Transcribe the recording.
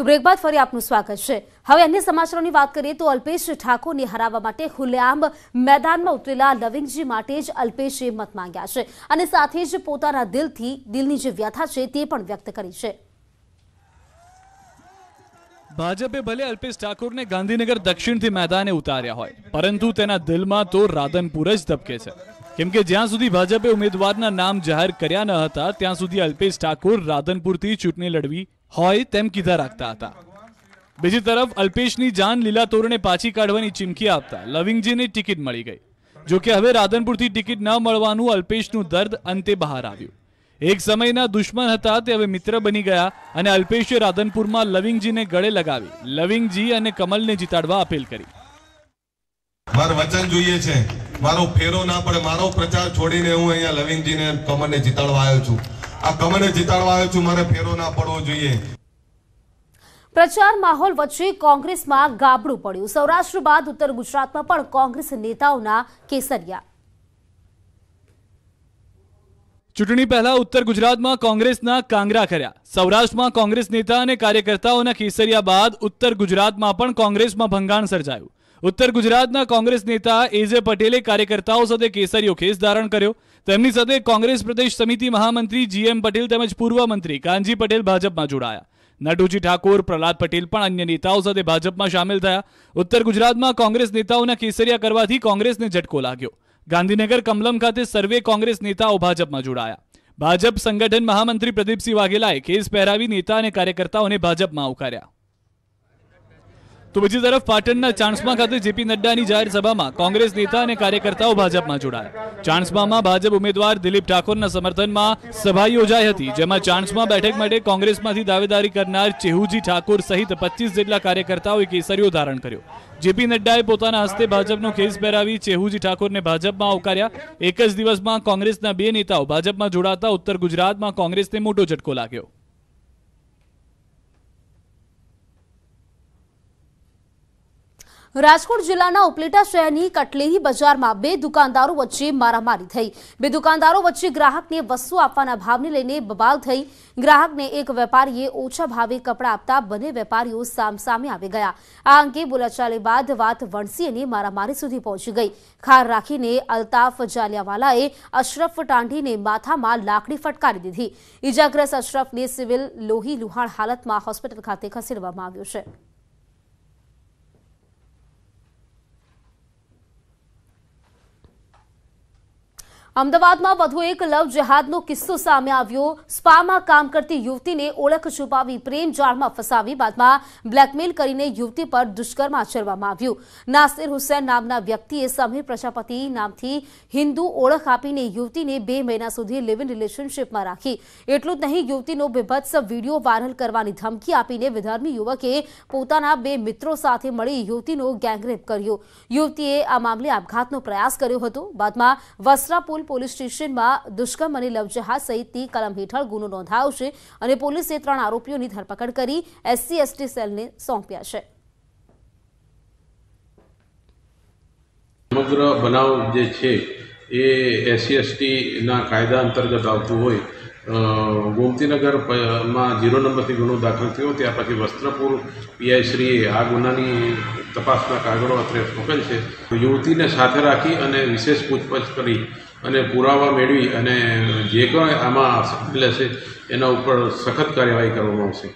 તો બ્રેક બાદ ફરી આપનું સ્વાગત છે હવે અન્ય સમાચારોની વાત કરીએ તો અલ્પેશ ઠાકોરને હરાવવા માટે ખુલ્લેઆમ મેદાનમાં ઉતરેલા લવિંગજી માટે જ અલ્પેશે મત માંગ્યા છે અને સાથે જ પોતાના દિલથી દિલની જે વ્યથા છે તે પણ વ્યક્ત કરી છે ભાજપે ભલે અલ્પેશ ઠાકોરને ગાંધીનગર દક્ષિણથી મેદાને ઉતાર્યા હોય પરંતુ તેના દિલમાં તો રાધનપુર જ ધબકે છે કેમ કે જ્યાં સુધી ભાજપે ઉમેદવારના નામ જાહેર કર્યા ન હતા ત્યાં સુધી અલ્પેશ ઠાકોર રાધનપુરથી ચૂંટણી લડવી હોય તેમ કીધા રાખતા હતા બીજી તરફ અલ્પેશની જાન લીલા તોરણે પાછી કાઢવાની ચીમકી આપતા લવિંગજીને ટિકિટ મળી ગઈ જો કે હવે રાધનપુરથી ટિકિટ ન મળવાનું અલ્પેશનું દર્દ અંતે બહાર આવ્યું એક સમયના દુશ્મન હતા તે હવે મિત્ર બની ગયા અને અલ્પેશે રાધનપુરમાં લવિંગજીને ગળે લગાવી લવિંગજી અને કમલને જીતાડવા અપીલ કરી મારું વચન જોઈએ છે મારો ફેરો ના પડે મારો પ્રચાર છોડીને હું અહીંયા લવિંગજીને કમલને જીતાડવા આવ્યો છું આ ગમને જીતાડવા આવ્યો છું મારે ફેરો ના પડવો જોઈએ પ્રચાર માહોલ વચ્ચે કોંગ્રેસમાં ગાબડું પડ્યું સૌરાષ્ટ્ર બાદ ઉત્તર ગુજરાતમાં પણ કોંગ્રેસ નેતાઓના કેસરિયા ચૂંટણી પહેલા ઉત્તર ગુજરાતમાં કોંગ્રેસના કાંગરા કર્યા સૌરાષ્ટ્રમાં કોંગ્રેસ નેતા અને કાર્યકર્તાઓના કેસરિયા બાદ ઉત્તર ગુજરાતમાં પણ કોંગ્રેસમાં ભંગાણ સર્જાયું ઉત્તર ગુજરાતના કોંગ્રેસ નેતા એજે પટેલે કાર્યકર્તાઓ સાથે કેસરીયો ખેસ ધારણ કર્યો તેમની સાથે કોંગ્રેસ પ્રદેશ સમિતિ મહામંત્રી જીએમ પટેલ તેમજ પૂર્વ મંત્રી કાનજી પટેલ ભાજપમાં જોડાયા નટુજી ઠાકોર પ્રહલાદ પટેલ પણ અન્ય નેતાઓ સાથે ભાજપમાં સામેલ થયા ઉત્તર ગુજરાતમાં કોંગ્રેસ નેતાઓના કેસરિયા કરવાથી કોંગ્રેસને ઝટકો લાગ્યો ગાંધીનગર કમલમ ખાતે સર્વે કોંગ્રેસ નેતાઓ ભાજપમાં જોડાયા ભાજપ સંગઠન મહામંત્રી પ્રદીપસિંહ વાઘેલાએ કેસ પહેરાવી નેતા અને કાર્યકર્તાઓને ભાજપમાં આવકાર્યા તો બીજી તરફ પાટણના ચાણસ્મા ખાતે જેપી નડ્ડાની જાહેર સભામાં કોંગ્રેસ નેતા અને કાર્યકર્તાઓ ભાજપમાં જોડાયા ચાણસ્મામાં ભાજપ ઉમેદવાર દિલીપ ઠાકોરના સમર્થનમાં સભા યોજાઈ હતી જેમાં ચાણસ્મા બેઠક માટે કોંગ્રેસમાંથી દાવેદારી કરનાર ચેહુજી ઠાકોર સહિત પચીસ જેટલા કાર્યકર્તાઓએ કેસરીઓ ધારણ કર્યો જેપી નડ્ડાએ પોતાના હસ્તે ભાજપનો કેસ પહેરાવી ચેહુજી ઠાકોરને ભાજપમાં આવકાર્યા એક જ દિવસમાં કોંગ્રેસના બે નેતાઓ ભાજપમાં જોડાતા ઉત્તર ગુજરાતમાં કોંગ્રેસને મોટો ઝટકો લાગ્યો રાજકોટ જિલ્લાના ઉપલેટા શહેરની કટલેરી બજારમાં બે દુકાનદારો વચ્ચે મારામારી થઈ બે દુકાનદારો વચ્ચે ગ્રાહકને વસ્તુ આપવાના ભાવને લઈને બબાલ થઈ ગ્રાહકને એક વેપારીએ ઓછા ભાવે કપડાં આપતા બંને વેપારીઓ સામસામે આવી ગયા આ અંગે બોલાચાલી બાદ વાત વણસી અને મારામારી સુધી પહોંચી ગઈ ખાર રાખીને અલ્તાફ જાલિયાવાલાએ અશરફ ટાંઢીને માથામાં લાકડી ફટકારી દીધી ઇજાગ્રસ્ત અશરફને સિવિલ લોહી લુહાણ હાલતમાં હોસ્પિટલ ખાતે ખસેડવામાં આવ્યો છે અમદાવાદમાં વધુ એક લવ જેહાદનો કિસ્સો સામે આવ્યો સ્પામાં કામ કરતી યુવતીને ઓળખ છુપાવી પ્રેમ જાળમાં ફસાવી બાદમાં બ્લેકમેલ કરીને યુવતી પર દુષ્કર્મ આચરવામાં આવ્યું નાસિર હુસૈન નામના વ્યક્તિએ સમીર પ્રજાપતિ નામથી હિન્દુ ઓળખ આપીને યુવતીને બે મહિના સુધી લિવ ઇન રિલેશનશીપમાં રાખી એટલું જ નહીં યુવતીનો બેભત્સ વિડીયો વાયરલ કરવાની ધમકી આપીને વિધર્મી યુવકે પોતાના બે મિત્રો સાથે મળી યુવતીનો ગેંગરેપ કર્યો યુવતીએ આ મામલે આપઘાતનો પ્રયાસ કર્યો હતો બાદમાં વસ્ત્રાપુલ પોલીસ સ્ટેશનમાં દુષ્કર્મ અને લવજહાજ સહિતની કલમ હેઠળ ગુનો નોંધાયો અને પોલીસે ત્રણ આરોપીઓની ધરપકડ કરી એસસી એસટી સેલને સોંપ્યા છે સમગ્ર બનાવ જે છે એ એસસી એસટીના કાયદા અંતર્ગત આવતું હોય ગોમતીનગર માં જીરો નંબરથી ગુનો દાખલ થયો ત્યાર પછી વસ્ત્રાપુર પીઆઈશ્રીએ આ ગુનાની તપાસના કાગળો અત્રે સોંપેલ છે યુવતીને સાથે રાખી અને વિશેષ પૂછપરછ કરી અને પુરાવા મેળવી અને જે કંઈ આમાં સામેલ હશે એના ઉપર સખત કાર્યવાહી કરવામાં આવશે